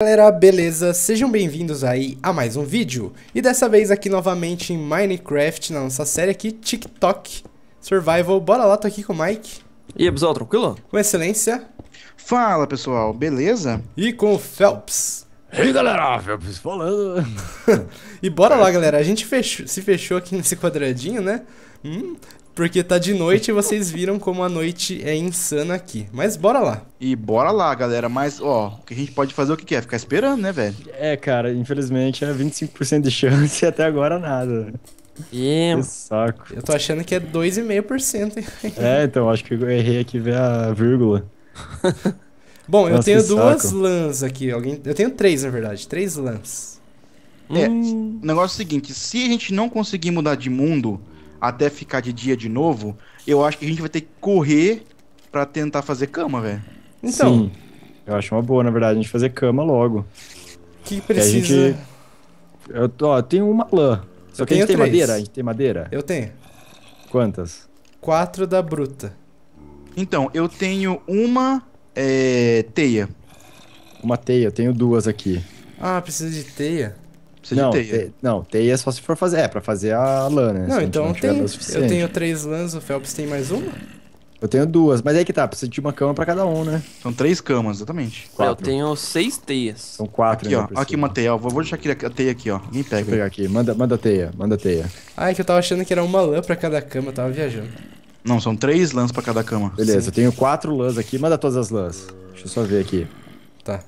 Galera, beleza? Sejam bem-vindos aí a mais um vídeo E dessa vez aqui novamente em Minecraft, na nossa série aqui, TikTok Survival Bora lá, tô aqui com o Mike E aí, pessoal, tranquilo? Com Excelência Fala, pessoal, beleza? E com o Phelps E aí, galera, Phelps falando E bora lá, galera, a gente fechou, se fechou aqui nesse quadradinho, né? Hum, porque tá de noite e vocês viram como a noite é insana aqui. Mas bora lá. E bora lá, galera. Mas, ó, o que a gente pode fazer o que, quer? é? Ficar esperando, né, velho? É, cara, infelizmente é 25% de chance e até agora nada. E... Que saco. Eu tô achando que é 2,5%. é, então, acho que eu errei aqui ver a vírgula. Bom, Nossa, eu tenho duas lãs aqui. Alguém... Eu tenho três, na verdade. Três lãs. É, hum. negócio é o seguinte, se a gente não conseguir mudar de mundo, até ficar de dia de novo, eu acho que a gente vai ter que correr para tentar fazer cama, velho. Então. Sim. Eu acho uma boa, na verdade, a gente fazer cama logo. Que precisa. gente... Eu tenho uma lã. Só eu que a gente tem três. madeira? A gente tem madeira? Eu tenho. Quantas? Quatro da bruta. Então, eu tenho uma é, teia. Uma teia, eu tenho duas aqui. Ah, precisa de teia? Precisa não, de teia. Te, não, teia é só se for fazer. É, pra fazer a lã, né? Não, assim, então se então não tem, eu tenho três lãs, o Phelps tem mais uma? Eu tenho duas, mas é que tá, precisa de uma cama pra cada um, né? São três camas, exatamente. Quatro. Eu tenho seis teias. São quatro, aqui, ó. Aqui uma teia, ó. Vou deixar aqui a teia aqui, ó. Me pega. Vou pegar aqui. Manda, manda teia, manda teia. Ah, é que eu tava achando que era uma lã pra cada cama, eu tava viajando. Não, são três lãs pra cada cama. Beleza, Sim. eu tenho quatro lãs aqui. Manda todas as lãs. Deixa eu só ver aqui. Tá.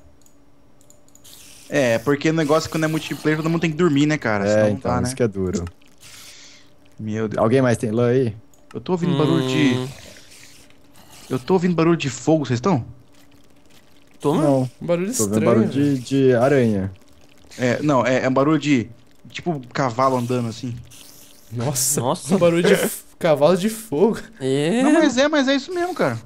É, porque o negócio quando é multiplayer, todo mundo tem que dormir, né, cara? É, então, tá, isso né? que é duro. Meu Deus. Alguém mais tem lã aí? Eu tô ouvindo hum... barulho de. Hum. Eu tô ouvindo barulho de fogo, vocês estão? Tô não. Um barulho tô estranho. barulho de, de aranha. É, não, é, é um barulho de. Tipo cavalo andando assim. Nossa, Nossa. um barulho de cavalo de fogo. É. Não, mas é. é, mas é isso mesmo, cara.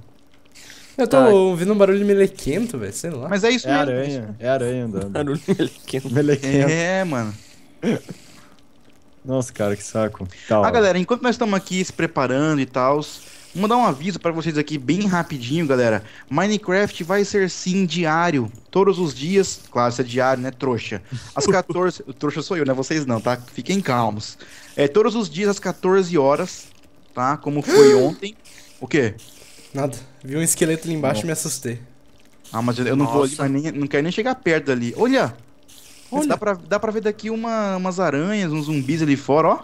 Eu tô tá. ouvindo um barulho melequento, velho, sei lá. Mas é isso é mesmo. Aranha, é aranha andando. Barulho melequento. melequento. É, mano. Nossa, cara, que saco. Tá, ah, ó. galera, enquanto nós estamos aqui se preparando e tal, vamos dar um aviso para vocês aqui bem rapidinho, galera. Minecraft vai ser sim diário, todos os dias. Claro, isso é diário, né, trouxa? Às 14. trouxa sou eu, né? Vocês não, tá? Fiquem calmos. É todos os dias às 14 horas, tá? Como foi ontem. O quê? Nada. Vi um esqueleto ali embaixo e me assustei. Ah, mas eu, não vou ali, nem, não quero nem chegar perto ali. Olha! Olha. Dá, pra, dá pra ver daqui uma, umas aranhas, uns zumbis ali fora, ó.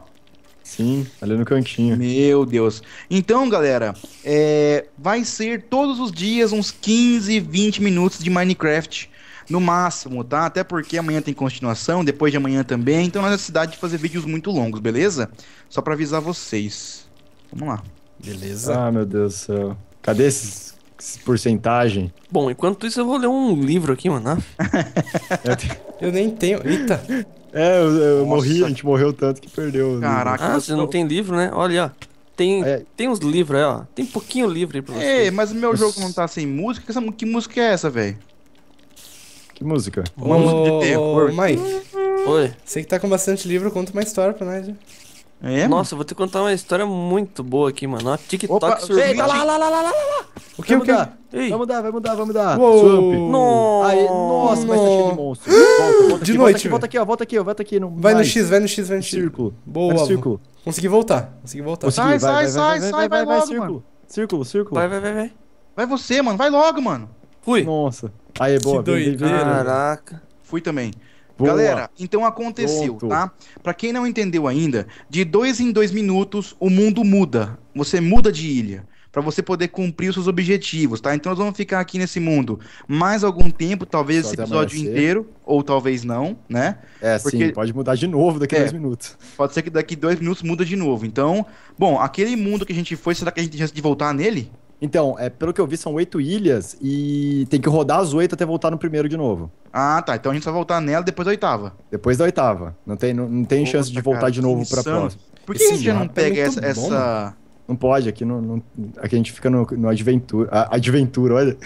Sim, ali no cantinho. Meu Deus. Então, galera, é, vai ser todos os dias uns 15, 20 minutos de Minecraft. No máximo, tá? Até porque amanhã tem continuação, depois de amanhã também. Então, não há necessidade de fazer vídeos muito longos, beleza? Só pra avisar vocês. Vamos lá. Beleza. Ah, meu Deus do céu. Cadê esses, esses porcentagem? Bom, enquanto isso eu vou ler um livro aqui, mano. Né? É, eu nem tenho. Eita! É, eu, eu morri, a gente morreu tanto que perdeu. Né? Caraca. Ah, você não tem livro, né? Olha, ó. Tem, é. tem uns livros aí, ó. Tem pouquinho livro aí pra você. É, mas o meu jogo não tá sem música. Que, que música é essa, velho? Que música? Uma música de terror. Mike. Oi. Você que tá com bastante livro, conta uma história pra nós. Né? É, Nossa, vou te contar uma história muito boa aqui, mano. Uma TikTok surpresa. Eita, tá lá, lá, lá, lá, lá, lá. O que, vai o que? Mudar. Ei. Vai mudar, vai mudar, vai mudar. Uou. No. Aí, nossa, mas tá cheio de monstro. Volta, volta de noite, volta aqui, volta aqui, ó, volta aqui, ó, volta aqui. Não, vai, vai no X, vai no X, vai no X. Círculo. Boa, vai no círculo. Consegui voltar, consegui voltar. Consegui, sai, vai, sai, sai, sai, vai, vai, vai, logo, círculo. Mano. Círculo, círculo. Vai, vai, vai, vai. Vai você, mano, vai logo, mano. Fui. Nossa. Aí, boa. Que doideira. Caraca. Fui também. Boa. Galera, então aconteceu, Pronto. tá? Para quem não entendeu ainda, de dois em dois minutos o mundo muda. Você muda de ilha para você poder cumprir os seus objetivos, tá? Então nós vamos ficar aqui nesse mundo mais algum tempo, talvez esse episódio amanhecer. inteiro, ou talvez não, né? É, Porque... sim, pode mudar de novo daqui a é, dois minutos. Pode ser que daqui dois minutos muda de novo. Então, bom, aquele mundo que a gente foi, será que a gente tem chance de voltar nele? Então, é, pelo que eu vi, são oito ilhas e tem que rodar as oito até voltar no primeiro de novo. Ah, tá. Então a gente vai voltar nela depois da oitava. Depois da oitava. Não tem, não, não tem Opa, chance de voltar cara, de novo pra próxima. Por que Esse a gente não é pega é essa, essa... Né? Não pode, aqui, não, aqui a gente fica no, no adventura. Adventura, olha.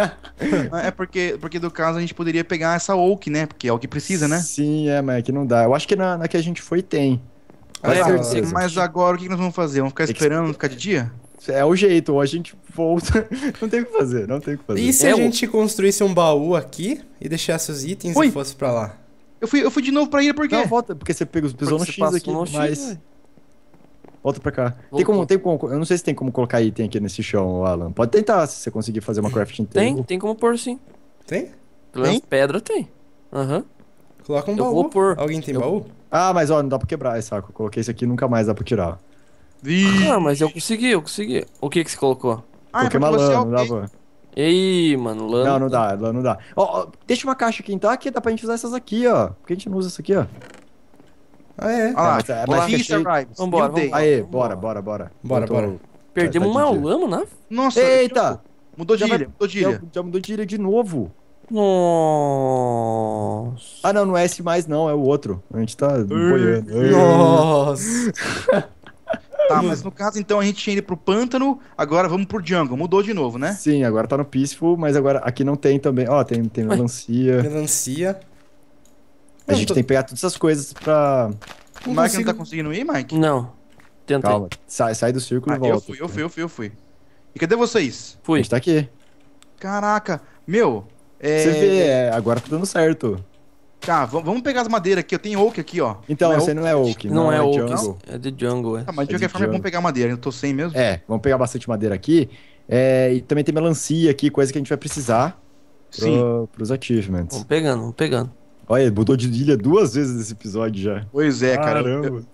É, é porque, porque do caso a gente poderia pegar essa Oak, né? Porque é o que precisa, né? Sim, é, mas aqui não dá. Eu acho que na, na que a gente foi tem. É, mas agora o que nós vamos fazer? Vamos ficar esperando ficar de dia? É o jeito, ou a gente volta. não tem o que fazer, não tem o que fazer. E se é a o... gente construísse um baú aqui e deixasse os itens Oi. e fosse pra lá? Eu fui, eu fui de novo pra ir por quê? Não, volta, porque você pegou, pisou no X aqui, no mas... X, Volta pra cá. Tem como, tem como, eu não sei se tem como colocar item aqui nesse chão, Alan. Pode tentar, se você conseguir fazer uma crafting table. Tem, tem como pôr sim. Tem? Pelas pedra tem. Aham. Uhum. Coloca um eu baú. Vou Alguém tem eu... baú? Ah, mas ó, não dá pra quebrar, esse saco. coloquei isso aqui nunca mais dá pra tirar. Ih. Ah, mas eu consegui, eu consegui. O que que você colocou? Ah, Porque é uma lã, não Ei, mano, lã. Não, não dá, lã não dá. Ó, deixa uma caixa aqui então, aqui dá pra gente usar essas aqui, ó. Por que a gente não usa isso aqui, ó? Ah, é. Ah, ah mas, é, mas caixa... Vambora, vambora. Aê, bora, bora, bora. Bora, bora. Perdemos tá, tá uma lama, né? Nossa, Eita! Mudou de ilha, mudou de ilha. Já, já mudou de ilha de novo. Nossa. Ah, não, não é esse mais, não, é o outro. A gente tá Nossa. Tá, mas no caso, então, a gente tinha ido pro pântano, agora vamos pro jungle. Mudou de novo, né? Sim, agora tá no Peaceful, mas agora aqui não tem também. Ó, tem, tem melancia. Melancia. A gente tô... tem que pegar todas essas coisas pra. O Mike consigo... não tá conseguindo ir, Mike? Não. Tentei. Calma, sai, sai do círculo ah, e volta. Eu fui, eu fui, eu fui, eu fui. E cadê vocês? Fui. A gente tá aqui. Caraca, meu. É... Você vê, é, agora tá dando certo. Tá, vamos pegar as madeiras aqui. Eu tenho oak aqui, ó. Então, não é você não é oak. Não, não é, é oak. É de jungle, é. Ah, mas de é qualquer forma vamos é bom pegar madeira. Eu tô sem mesmo. É, vamos pegar bastante madeira aqui. É, e também tem melancia aqui, coisa que a gente vai precisar pro, Sim. pros achievements. Vamos pegando, vamos pegando. Olha, mudou de ilha duas vezes nesse episódio já. Pois é, Caramba. cara. Caramba. eu,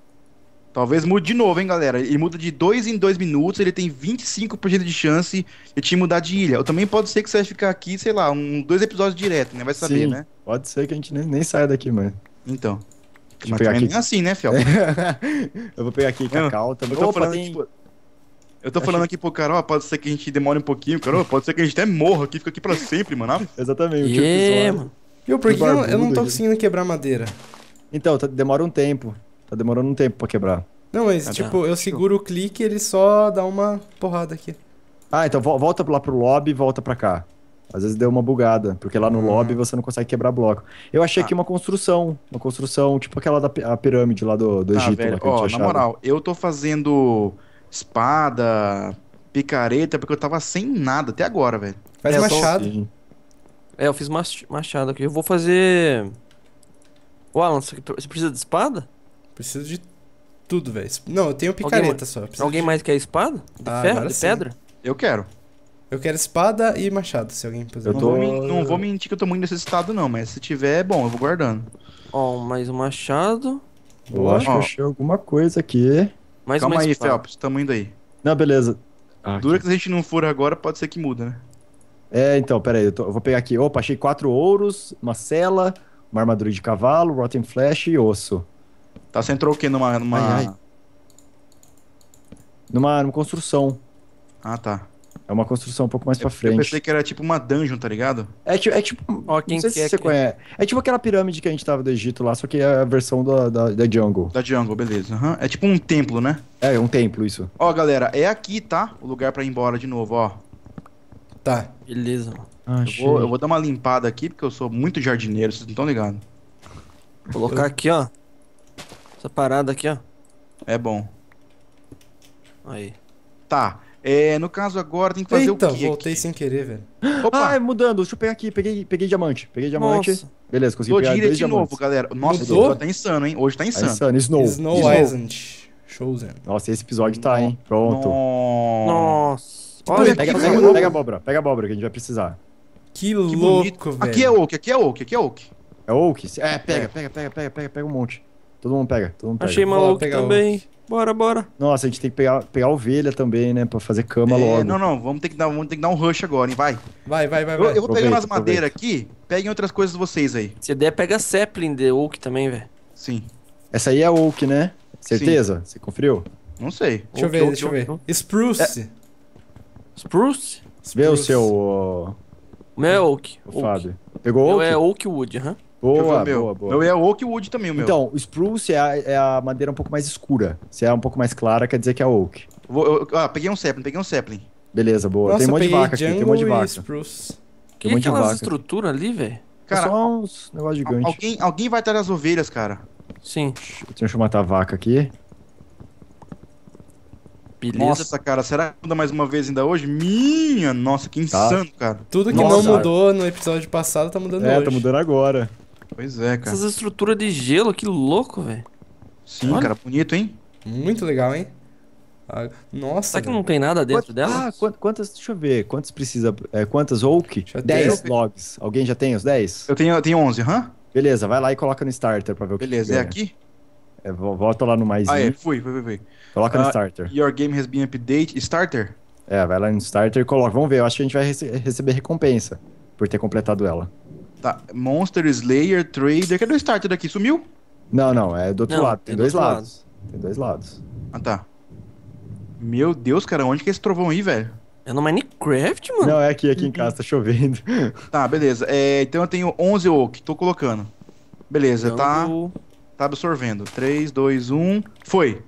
talvez mude de novo, hein, galera. Ele muda de dois em dois minutos, ele tem 25% de chance de te mudar de ilha. Ou também pode ser que você vai ficar aqui, sei lá, um, dois episódios direto, né? Vai saber, Sim. né? Pode ser que a gente nem, nem saia daqui, mano. Então. Deixa mas pegar aqui. É assim, né, Fiel? eu vou pegar aqui cacau eu, tá também. Eu tô Opa, falando, tem... tipo, eu tô falando aqui pro cara, ó, pode ser que a gente demore um pouquinho, cara, pode ser que a gente até morra aqui, fica aqui pra sempre, mano. Exatamente. Tipo yeah, mano. por que eu, eu não tô conseguindo quebrar madeira? Então, tá, demora um tempo. Tá demorando um tempo pra quebrar. Não, mas, ah, tá. tipo, tá. eu seguro o clique e ele só dá uma porrada aqui. Ah, então volta lá pro lobby e volta pra cá. Às vezes deu uma bugada, porque lá no uhum. lobby você não consegue quebrar bloco. Eu achei ah. aqui uma construção, uma construção tipo aquela da pirâmide lá do, do tá Egito. Ah, lá que oh, na moral, eu tô fazendo espada, picareta, porque eu tava sem nada até agora, velho. Faz é, machado. Tô... É, eu fiz machado aqui. Eu vou fazer... O Alan, você precisa de espada? Preciso de tudo, velho. Não, eu tenho picareta alguém, só. Alguém de... mais quer espada? De, ah, ferro, de pedra? Eu quero. Eu quero espada e machado, se alguém puder. Eu tô... não, vou, não vou mentir que eu tô muito necessitado, não, mas se tiver, é bom, eu vou guardando. Ó, oh, mais um machado. Eu Boa. acho que achei alguma coisa aqui. Mais Calma aí, Felps, tamo indo aí. Não, beleza. Ah, Dura que se a gente não for agora, pode ser que muda, né? É, então, pera aí, eu, tô, eu vou pegar aqui. Opa, achei quatro ouros, uma cela, uma armadura de cavalo, Rotten Flesh e osso. Tá, você entrou o quê? Numa. Numa, ai, ai. numa, numa construção. Ah, tá. É uma construção um pouco mais é, eu, pra frente. Eu pensei que era tipo uma dungeon, tá ligado? É, é tipo. Ó, quem se você conhece. É tipo aquela pirâmide que a gente tava do Egito lá, só que é a versão da, da, da Jungle. Da Jungle, beleza. Uhum. É tipo um templo, né? É, é, um templo, isso. Ó, galera, é aqui, tá? O lugar pra ir embora de novo, ó. Tá. Beleza. mano. Ah, eu, vou, eu, vou, dar uma limpada aqui, porque eu sou muito jardineiro, vocês não estão ligados. Vou colocar eu... aqui, ó. Essa parada aqui, ó. É bom. Aí. Tá. É, no caso agora tem que fazer Eita, o então, quê? voltei aqui? sem querer, velho. Opa. Ah, mudando. Deixa eu pegar aqui. Peguei, peguei diamante. Peguei diamante. Nossa. Beleza, consegui pegar dois de diamantes. novo, galera. Nossa, Mudou? tá insano, hein? Hoje tá insano. Tá insano. Snow. Snow, Island. Chosen. Nossa, esse episódio tá, hein? Pronto. Nossa. Olha, pega, aqui, pega, pega a abóbora. Pega a abóbora que a gente vai precisar. Que, louco, velho. Aqui é oak, aqui é oak, aqui é oak. É oak? É, pega, pega, é. pega, pega, pega, pega um monte. Todo mundo pega, todo mundo pega. Achei maluco também. Oak. Bora, bora. Nossa, a gente tem que pegar, pegar ovelha também, né? Pra fazer cama é, logo. Não, não, vamos ter, que dar, vamos ter que dar um rush agora, hein? Vai. Vai, vai, vai. Eu, vai. eu vou pegar pegando as madeiras aqui, peguem outras coisas de vocês aí. Se der, pega sapling, de Oak também, velho. Sim. Essa aí é Oak, né? Certeza? Sim. Você conferiu? Não sei. Deixa oak, eu ver, oak, deixa oak, eu ver. Spruce. É. Spruce? Spruce. o seu. O... meu é Oak. O Fábio. Pegou Oak? Meu é Oak Wood, aham. Huh? Boa, boa, boa. Meu é oak wood também, o meu. Então, spruce é a, é a, madeira um pouco mais escura. Se é um pouco mais clara, quer dizer que é oak. Vou, eu, ah, peguei um sapling, peguei um sapling. Beleza, boa. Nossa, tem um monte de vaca aqui, tem um monte de vaca. Spruce. Tem um monte de vaca. estrutura ali, velho? É cara, é só uns negócios gigantes. Alguém, alguém vai ter as ovelhas, cara. Sim. Deixa eu matar a vaca aqui. Beleza. Nossa, cara, será que muda mais uma vez ainda hoje? Minha, nossa, que tá. insano, tá. cara. Tudo que nossa, não mudou cara. no episódio passado tá mudando é, tá hoje. É, tá mudando agora. Pois é, cara. Essas estruturas de gelo, que louco, velho. Sim, Olha. cara, bonito, hein? Muito legal, hein? Ah, nossa. Será que não tem nada dentro Quanto, dela? Ah, quantas, deixa eu ver, quantas precisa, é, quantas Oak? 10 logs. Alguém já tem os 10? Eu tenho, eu tenho 11, hã? Huh? Beleza, vai lá e coloca no starter pra ver o que Beleza, é, é aqui? É, volta lá no mais. Ah, é, fui, fui, fui. Coloca uh, no ah, starter. Your game has been updated. Starter? É, vai lá no starter e coloca. Vamos ver, eu acho que a gente vai rece receber recompensa por ter completado ela. Tá, Monster, Slayer, Trader. Cadê o starter daqui? Sumiu? Não, não, é do outro não, lado. Tem é do dois lados. lados. Tem dois lados. Ah, tá. Meu Deus, cara, onde que é esse trovão aí, velho? É no Minecraft, mano? Não, é aqui, aqui em casa, tá chovendo. tá, beleza. É, então eu tenho 11 oak, tô colocando. Beleza, então... tá, tá absorvendo. 3, 2, 1, foi.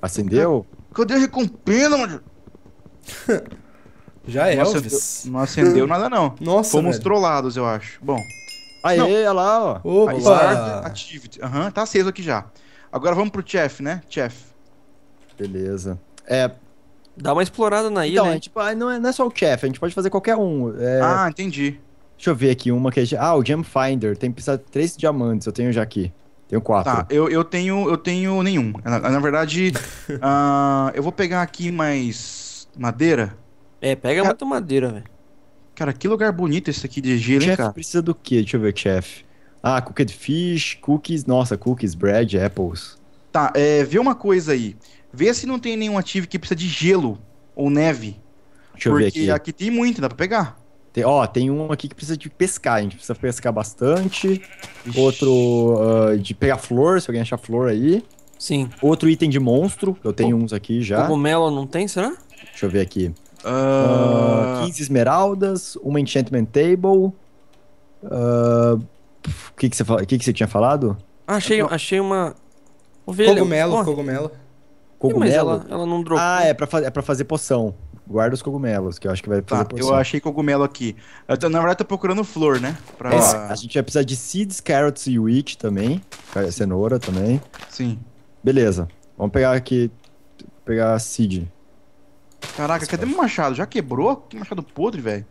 Acendeu? Cadê a recompensa, mano? Já é, não Elvis. Acendeu, não acendeu nada, não. Nossa, Fomos velho. trollados, eu acho. Bom. Aê, não. olha lá, ó. Opa. Bizarre Aham, uhum, tá aceso aqui já. Agora vamos pro Chef, né? Chef. Beleza. É... Dá uma explorada na então, ilha, então, né? Tipo, ah, não, é, não é só o Chef, a gente pode fazer qualquer um. É... Ah, entendi. Deixa eu ver aqui uma que é... Ah, o Gem Finder. Tem que precisar de três diamantes, eu tenho já aqui. Tenho quatro. Tá, eu, eu tenho eu tenho nenhum. Na, na verdade, uh, eu vou pegar aqui mais madeira. É, pega cara, muita madeira, velho. Cara, que lugar bonito esse aqui de gelo, hein, cara? precisa do quê? Deixa eu ver, chef. Ah, cooked fish, cookies, nossa, cookies, bread, apples. Tá, é, vê uma coisa aí. Vê se não tem nenhum ativo que precisa de gelo ou neve. Deixa eu ver aqui. Porque aqui tem muito, dá pra pegar. Tem, ó, tem um aqui que precisa de pescar, a gente precisa pescar bastante. Ixi. Outro uh, de pegar flor, se alguém achar flor aí. Sim. Outro item de monstro, eu tenho o, uns aqui já. Cogumelo não tem, será? Deixa eu ver aqui. Uh... Uh, 15 esmeraldas, uma enchantment table. O uh, ah, que, que, você, que, que você tinha falado? Ah, achei, Eu, achei uma. Ovelha, cogumelo, cogumelo. Cogumelo? ela, ela, não dropou. Ah, é pra, é pra fazer poção. Guarda os cogumelos, que eu acho que vai tá, fazer tá, poção. Eu achei cogumelo aqui. Tô, na verdade, tô procurando flor, né? Pra... Esse, é, a gente vai precisar de seeds, carrots e wheat também. Cenoura também. Sim. Beleza. Vamos pegar aqui. Pegar seed. Caraca, cadê meu machado? Já quebrou? Que machado podre, velho.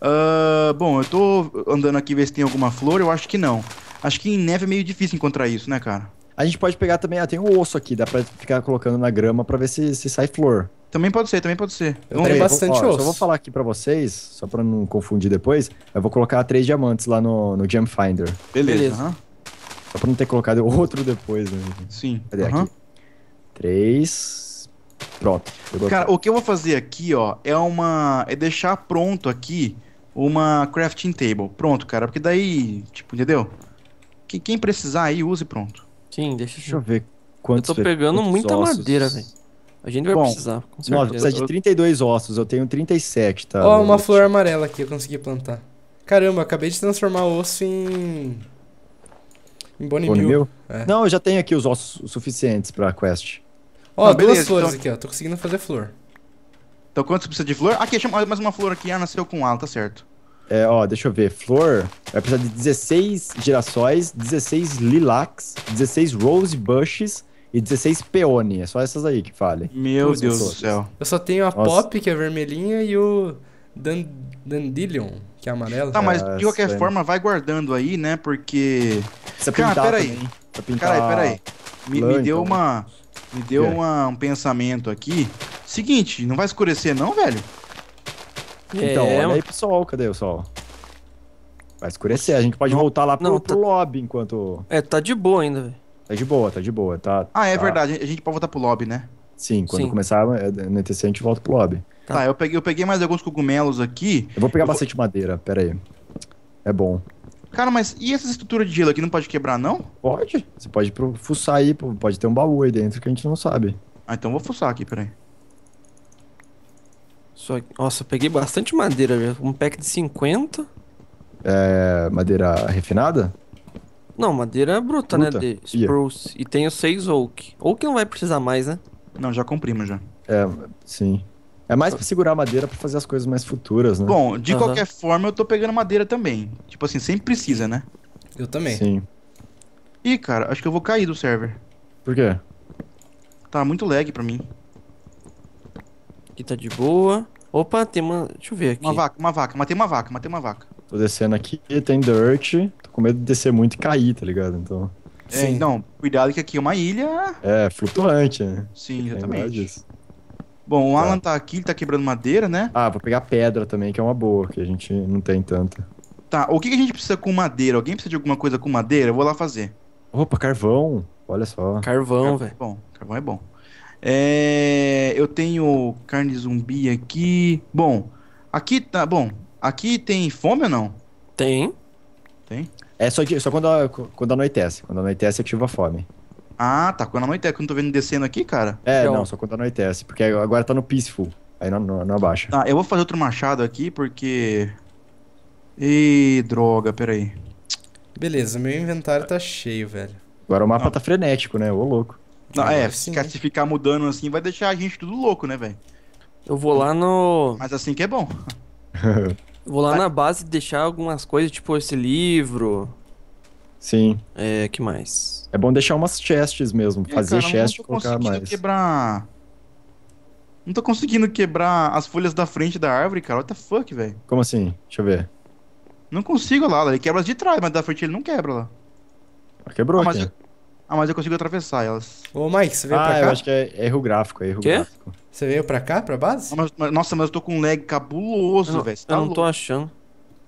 Uh, bom, eu tô andando aqui ver se tem alguma flor, eu acho que não. Acho que em neve é meio difícil encontrar isso, né, cara? A gente pode pegar também, ah, tem um osso aqui, dá pra ficar colocando na grama pra ver se, se sai flor. Também pode ser, também pode ser. Eu bastante vou, ó, osso. Só vou falar aqui pra vocês, só pra não confundir depois, eu vou colocar três diamantes lá no, no Gem Finder. Beleza. Beleza. Só pra não ter colocado outro depois, né? Sim. Cadê aqui? Três, Pronto. Cara, o que eu vou fazer aqui, ó, é uma. É deixar pronto aqui uma crafting table. Pronto, cara. Porque daí, tipo, entendeu? Que quem precisar aí, use pronto. Sim, deixa, deixa eu ver. Quantos eu tô pegando muita ossos. madeira, velho. A gente vai Bom, precisar. Com certeza. Nós precisa de 32 ossos, eu tenho 37, tá? Ó, uma flor amarela aqui, eu consegui plantar. Caramba, acabei de transformar o osso em. Em Bone, É. Não, eu já tenho aqui os ossos suficientes pra quest. Ó, duas beleza, flores então... aqui, ó. Tô conseguindo fazer flor. Então quantos precisa de flor? Aqui, mais uma flor aqui. Ah, nasceu com ala, tá certo. É, ó, deixa eu ver. Flor vai precisar de 16 girassóis, 16 lilacs, 16 rose bushes e 16 peony. É só essas aí que falem. Meu Deus do céu. Eu só tenho a Nossa. pop, que é vermelhinha, e o Dan dandelion, que é amarelo. Tá, mas é, de qualquer forma, vai guardando aí, né? Porque... Precisa Cara, peraí. Peraí, peraí. Me, me deu então. uma... Me deu é. uma, um pensamento aqui. Seguinte, não vai escurecer não, velho? Então, é, olha aí pro sol, cadê o sol? Vai escurecer, a gente pode não, voltar lá pro, não, tá... pro lobby enquanto... É, tá de boa ainda, velho. Tá de boa, tá de boa, tá... Ah, é tá... verdade, a gente pode voltar pro lobby, né? Sim, quando Sim. começar a é, ETC a gente volta pro lobby. Tá, tá eu, peguei, eu peguei mais alguns cogumelos aqui. Eu vou pegar eu bastante vou... madeira, pera aí. É bom. Cara, mas e essa estrutura de gelo aqui não pode quebrar, não? Pode. Você pode fuçar aí, pode ter um baú aí dentro que a gente não sabe. Ah, então vou fuçar aqui, peraí. Só, nossa, eu peguei bastante madeira, velho. Um pack de 50. É. Madeira refinada? Não, madeira bruta, né? bruta. né? De spruce. Yeah. E tenho 6 oak. Oak não vai precisar mais, né? Não, já comprimos já. É, sim. É mais pra segurar a madeira pra fazer as coisas mais futuras, né? Bom, de uhum. qualquer forma, eu tô pegando madeira também. Tipo assim, sempre precisa, né? Eu também. Sim. Ih, cara, acho que eu vou cair do server. Por quê? Tá muito lag pra mim. Aqui tá de boa. Opa, tem uma. Deixa eu ver aqui. Uma vaca, uma vaca. Matei uma vaca, matei uma vaca. Tô descendo aqui, tem dirt. Tô com medo de descer muito e cair, tá ligado? Então. É, Sim. não, cuidado que aqui é uma ilha. É, flutuante, né? Sim, exatamente. Disso. Bom, o Alan tá. tá aqui, ele tá quebrando madeira, né? Ah, vou pegar pedra também, que é uma boa, que a gente não tem tanta. Tá, o que, que a gente precisa com madeira? Alguém precisa de alguma coisa com madeira? Eu vou lá fazer. Opa, carvão. Olha só. Carvão, é velho. Bom, carvão é bom. É, eu tenho carne zumbi aqui. Bom, aqui tá. Bom, aqui tem fome ou não? Tem. Tem? É só, que, só quando, a, quando anoitece. Quando anoitece ativa a fome. Ah, tá quando anoitece. Quando eu tô vendo descendo aqui, cara. É, então... não, só quando anoitece. Porque agora tá no Peaceful. Aí não, não, não abaixa. Tá, eu vou fazer outro machado aqui porque. Ih, droga, peraí. Beleza, meu inventário tá cheio, velho. Agora o mapa não. tá frenético, né? Ô, louco. Não, é, se ficar mudando assim vai deixar a gente tudo louco, né, velho? Eu vou lá no. Mas assim que é bom. vou lá vai. na base deixar algumas coisas, tipo esse livro. Sim. É, que mais? É bom deixar umas chests mesmo, é, fazer cara, chest e colocar mais. quebrar... Não tô conseguindo quebrar as folhas da frente da árvore, cara. What the fuck, velho? Como assim? Deixa eu ver. Não consigo lá, ele quebra as de trás, mas da frente ele não quebra lá. Ah, quebrou ah, mas, eu... ah, mas eu consigo atravessar elas. Ô, Mike, você veio ah, pra cá? Ah, eu acho que é erro gráfico, é erro Quê? gráfico. Você veio pra cá, pra base? Ah, mas, mas, nossa, mas eu tô com um lag cabuloso, velho. Eu, eu não tá louco. tô achando.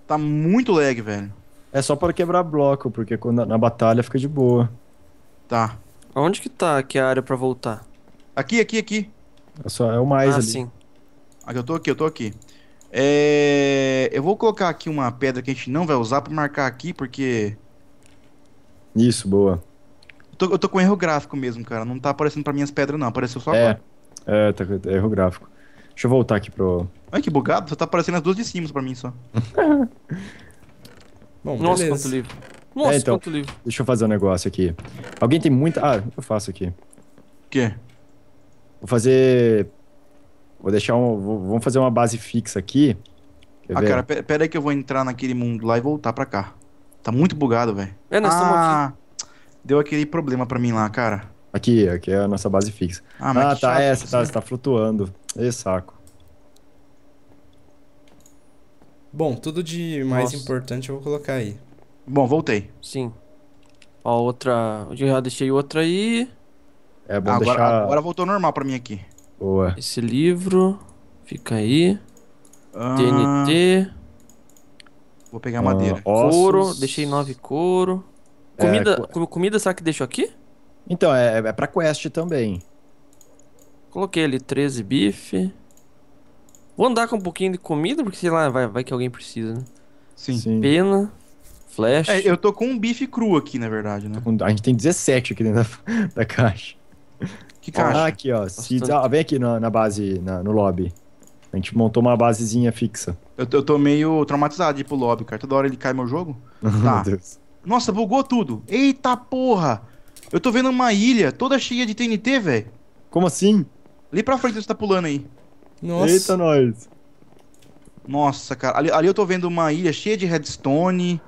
Tá muito lag, velho. É só para quebrar bloco, porque quando, na batalha fica de boa. Tá. Onde que tá aqui a área pra voltar? Aqui, aqui, aqui. É, só, é o mais ah, ali. sim. Aqui, eu tô aqui, eu tô aqui. É... Eu vou colocar aqui uma pedra que a gente não vai usar pra marcar aqui, porque... Isso, boa. Eu tô, eu tô com erro gráfico mesmo, cara. Não tá aparecendo pra minhas pedras, não. Apareceu só é. agora. É, tá com erro gráfico. Deixa eu voltar aqui pro... Ai, que bugado. Só tá aparecendo as duas de cima pra mim, só. Bom, Nossa, beleza. quanto livro. É, nossa, é, então, quanto livro. Deixa eu fazer um negócio aqui. Alguém tem muita. Ah, eu faço aqui. O quê? Vou fazer. Vou deixar um. Vou... Vamos fazer uma base fixa aqui. Quer ah, ver? cara, pera aí que eu vou entrar naquele mundo lá e voltar pra cá. Tá muito bugado, velho. É, nós estamos ah, aqui. Deu aquele problema pra mim lá, cara. Aqui, aqui é a nossa base fixa. Ah, mas ah tá, chato, essa, é, tá, né? você tá flutuando. Esse saco. Bom, tudo de mais Nossa. importante eu vou colocar aí. Bom, voltei. Sim. Ó, outra. Eu já deixei outra aí. É bom agora, deixar. Agora voltou normal pra mim aqui. Boa. Esse livro. Fica aí. Ah, TNT. Vou pegar madeira. Ah, ossos. Couro. Deixei nove couro. É, comida, é, comida será que deixou aqui? Então, é, é pra quest também. Coloquei ali 13 bife. Vou andar com um pouquinho de comida, porque sei lá, vai, vai que alguém precisa, né? Sim. Sim. Pena, flash. É, eu tô com um bife cru aqui, na verdade, né? Com, a gente tem 17 aqui dentro da, da caixa. Que caixa? Ah, aqui, ó. Ah, vem aqui na, na base, na, no lobby. A gente montou uma basezinha fixa. Eu, eu tô meio traumatizado de ir pro lobby, cara. Toda hora ele cai meu jogo. tá. meu Nossa, bugou tudo. Eita porra! Eu tô vendo uma ilha toda cheia de TNT, velho. Como assim? Ali pra frente você tá pulando aí. Nossa. Eita, nós. Nossa, cara. Ali, ali eu tô vendo uma ilha cheia de redstone,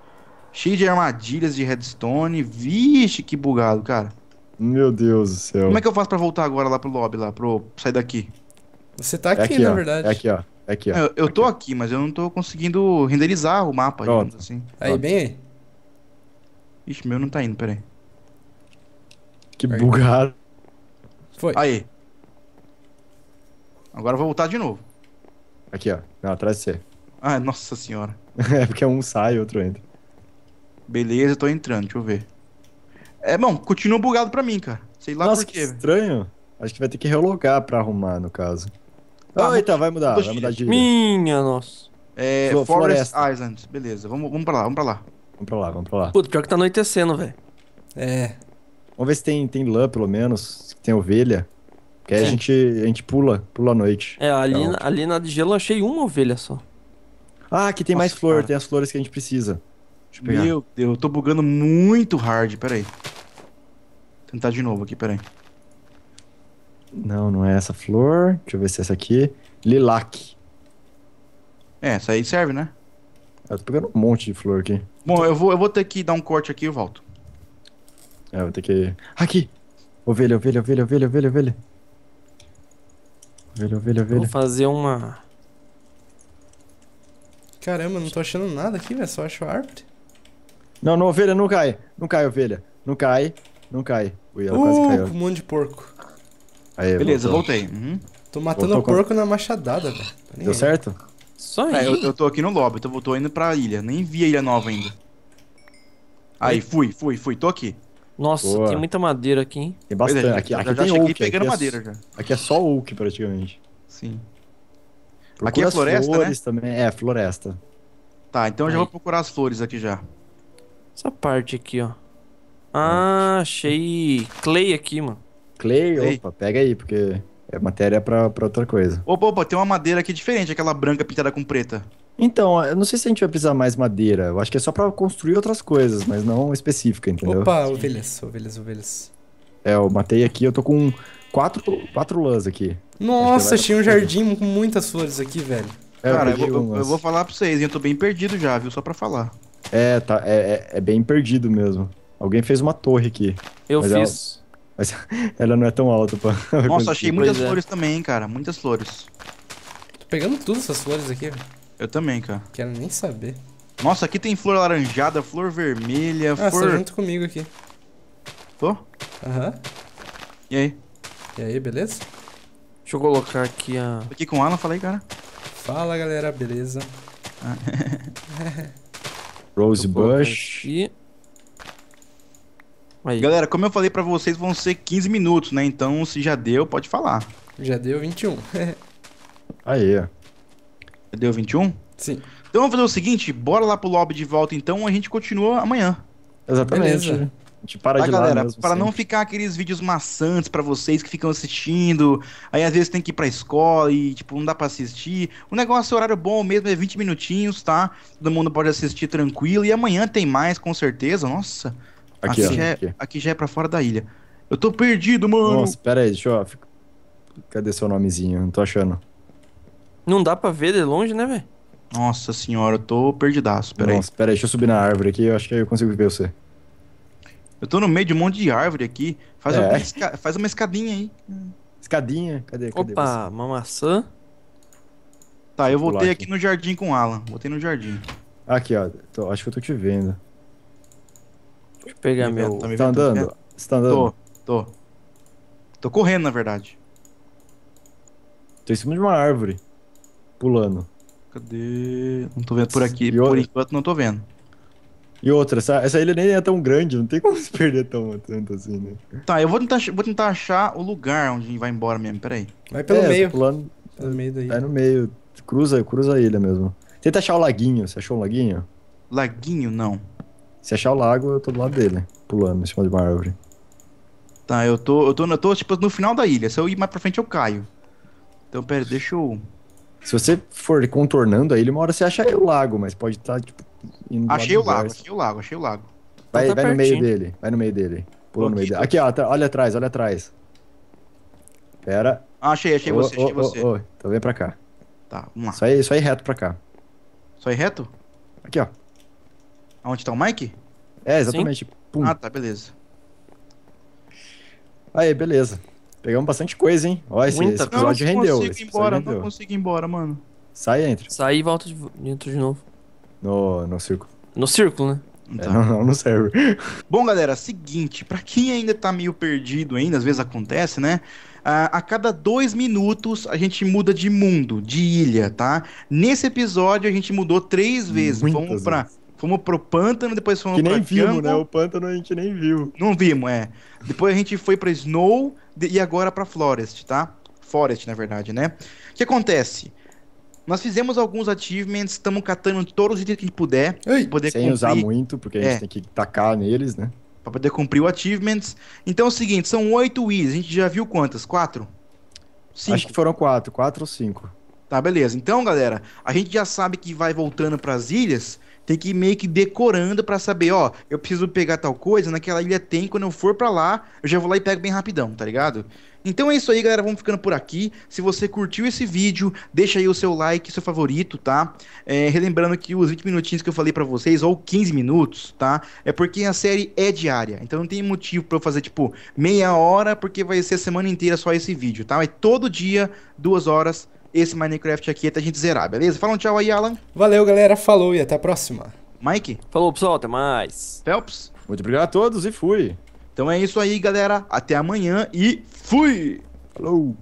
cheia de armadilhas de redstone. Vixe, que bugado, cara. Meu Deus do céu. Como é que eu faço pra voltar agora lá pro lobby, lá, pro sair daqui? Você tá é aqui, é aqui na ó. verdade. É aqui, ó. É aqui, ó. É, eu, eu tô aqui. aqui, mas eu não tô conseguindo renderizar o mapa, Pronto. digamos assim. Aí, Pronto. bem aí. Ixi, meu não tá indo, peraí. Que bugado. Foi. Aí. Agora eu vou voltar de novo. Aqui, ó. Não, atrás de você. Ah, nossa senhora. é porque um sai e outro entra. Beleza, tô entrando, deixa eu ver. É, bom, continua bugado pra mim, cara. Sei lá Nossa, por quê. estranho. Acho que vai ter que relogar pra arrumar, no caso. Tá, ah, ah eita, então, vai mudar, vai mudar de... Minha nossa. É, Floresta. Forest Island, beleza. Vamos, vamos pra lá, vamos pra lá. Vamos pra lá, vamos pra lá. Puta, pior que tá anoitecendo, velho. É. Vamos ver se tem, tem lã, pelo menos. Se tem ovelha. Porque a gente, a gente pula, pula à noite. É, ali, ali na de gelo eu achei uma ovelha só. Ah, aqui tem Nossa, mais flor, cara. tem as flores que a gente precisa. Deixa eu pegar. Meu Deus, eu tô bugando muito hard, peraí. Vou tentar de novo aqui, peraí. Não, não é essa flor. Deixa eu ver se é essa aqui. Lilac. É, essa aí serve, né? Eu tô pegando um monte de flor aqui. Bom, eu vou, eu vou ter que dar um corte aqui e eu volto. É, eu vou ter que. Aqui! Ovelha, ovelha, ovelha, ovelha, ovelha, ovelha. Ovelha, ovelha, ovelha. Vou fazer uma... Caramba, não tô achando nada aqui, velho. Só acho árvore. Não, não, ovelha, não cai. Não cai, ovelha. Não cai. Não cai. Ui, ela uh, quase caiu. um monte de porco. Aí, Beleza, voltou. voltei. Uhum. Tô matando Voltou porco com... na machadada, velho. Deu aí. certo? Só é, aí. É, eu, eu, tô aqui no lobby, então eu tô indo pra ilha. Nem vi a ilha nova ainda. Aí, fui, fui, fui. Tô aqui. Nossa, Boa. tem muita madeira aqui, hein? Tem é, bastante. Aqui, já, aqui, já tem oak, pegando aqui é madeira é, já. Aqui é só oak praticamente. Sim. Procura aqui é floresta, né? flores né? também. É, floresta. Tá, então eu já vou procurar as flores aqui já. Essa parte aqui, ó. Ah, achei clay aqui, mano. Clay, clay. opa, pega aí, porque é matéria pra, pra outra coisa. Opa, opa, tem uma madeira aqui diferente, aquela branca pintada com preta. Então, eu não sei se a gente vai precisar mais madeira. Eu acho que é só para construir outras coisas, mas não específica, entendeu? Opa, ovelhas, ovelhas, ovelhas. É, eu matei aqui, eu tô com quatro, quatro lãs aqui. Nossa, tinha um jardim com muitas flores aqui, velho. É, Cara, eu, eu, vou, eu, vou falar pra vocês, eu tô bem perdido já, viu? Só pra falar. É, tá, é, é, é bem perdido mesmo. Alguém fez uma torre aqui. Eu fiz. Ela, mas ela não é tão alta pra. Nossa, achei muitas é. flores também, cara. Muitas flores. Tô pegando todas essas flores aqui, velho. Eu também, cara. Quero nem saber. Nossa, aqui tem flor laranjada, flor vermelha, ah, tá flor... junto comigo aqui. Tô? Aham. Uhum. E aí? E aí, beleza? Deixa eu colocar aqui a... Tô aqui com o Alan, falei, cara. Fala, galera, beleza? Ah. Rose Bush. Aí. Galera, como eu falei pra vocês, vão ser 15 minutos, né? Então, se já deu, pode falar. Já deu 21. ó. Deu 21? Sim. Então vamos fazer o seguinte, bora lá pro lobby de volta então, a gente continua amanhã. Exatamente. Beleza. A gente para tá, de galera, lá mesmo, para não ficar aqueles vídeos maçantes para vocês que ficam assistindo, aí às vezes tem que ir pra escola e, tipo, não dá para assistir. O negócio é horário bom mesmo, é 20 minutinhos, tá? Todo mundo pode assistir tranquilo. E amanhã tem mais, com certeza. Nossa, aqui, aqui, ó, já, é, aqui. É, aqui já é pra fora da ilha. Eu tô perdido, mano. Nossa, pera aí, deixa eu... Cadê seu nomezinho? Não tô achando. Não dá pra ver de longe, né, velho? Nossa senhora, eu tô perdidaço, peraí. Nossa, peraí, deixa eu subir na árvore aqui, eu acho que eu consigo ver você. Eu tô no meio de um monte de árvore aqui. Faz, é. uma, faz uma escadinha aí. Escadinha? Cadê? cadê Opa, você? uma maçã. Tá, eu voltei aqui. aqui. no jardim com o Alan. Voltei no jardim. Aqui, ó. Tô, acho que eu tô te vendo. Deixa eu pegar meu. Minha... Tá me tá, tá, tá andando? Você tá andando? Tô, tô. Tô correndo, na verdade. Tô em cima de uma árvore pulando. Cadê? Não tô vendo por aqui. E por outra... enquanto não tô vendo. E outra, essa, essa ilha nem é tão grande, não tem como se perder tão tanto assim, né? Tá, eu vou tentar, vou tentar achar o lugar onde vai embora mesmo, peraí. Vai pelo é, tá meio. Pulando, pelo tá meio daí. Vai tá no meio. Cruza, cruza a ilha mesmo. Tenta achar o laguinho. Você achou o laguinho? Laguinho, não. Se achar o lago, eu tô do lado dele, pulando em cima de uma árvore. Tá, eu tô, eu tô, eu tô, tipo, no final da ilha. Se eu ir mais pra frente, eu caio. Então, pera, deixa eu se você for contornando aí, ele uma hora você acha é o lago, mas pode estar, tá, tipo, indo Achei o lago, achei o lago, achei o lago. Vai, então tá vai no meio dele, vai no meio dele. Pula no meio dele. Aqui, ó, tá, olha atrás, olha atrás. Pera. Ah, achei, achei oh, você, achei oh, você. Oh, então vem pra cá. Tá, vamos lá. Só ir, só ir reto pra cá. Só ir é reto? Aqui, ó. Aonde tá o Mike? É, exatamente. Ah, tá, beleza. Aí, beleza. Pegamos bastante coisa, hein? olha esse, esse episódio não rendeu. Não consigo ir embora, rendeu. não consigo ir embora, mano. Sai e entra. Sai e volta dentro de novo. No, no círculo. No círculo, né? Então. É, não, não, não serve. Bom, galera, seguinte, para quem ainda tá meio perdido ainda, às vezes acontece, né? A, a cada dois minutos a gente muda de mundo, de ilha, tá? Nesse episódio a gente mudou três vezes. Muitas Vamos para Fomos pro pântano, depois fomos que pra Que nem vimos, né? O pântano a gente nem viu. Não vimos, é. Depois a gente foi pra Snow e agora pra Forest, tá? Forest, na verdade, né? O que acontece? Nós fizemos alguns achievements, estamos catando todos os itens que a gente puder. Ei, poder sem cumprir. usar muito, porque a gente é. tem que tacar neles, né? Pra poder cumprir o achievements. Então é o seguinte, são oito Is, a gente já viu quantas? Quatro? Cinco. Acho que foram quatro, quatro ou cinco. Tá, beleza. Então, galera, a gente já sabe que vai voltando para as ilhas tem que ir meio que decorando para saber, ó, eu preciso pegar tal coisa, naquela ilha tem, quando eu for para lá, eu já vou lá e pego bem rapidão, tá ligado? Então é isso aí, galera. Vamos ficando por aqui. Se você curtiu esse vídeo, deixa aí o seu like, seu favorito, tá? É, relembrando que os 20 minutinhos que eu falei para vocês, ou 15 minutos, tá? É porque a série é diária. Então não tem motivo para eu fazer, tipo, meia hora, porque vai ser a semana inteira só esse vídeo, tá? É todo dia, duas horas esse Minecraft aqui até a gente zerar, beleza? Fala um tchau aí, Alan. Valeu, galera. Falou e até a próxima. Mike? Falou, pessoal. Até mais. Phelps? Muito obrigado a todos e fui. Então é isso aí, galera. Até amanhã e fui! Falou!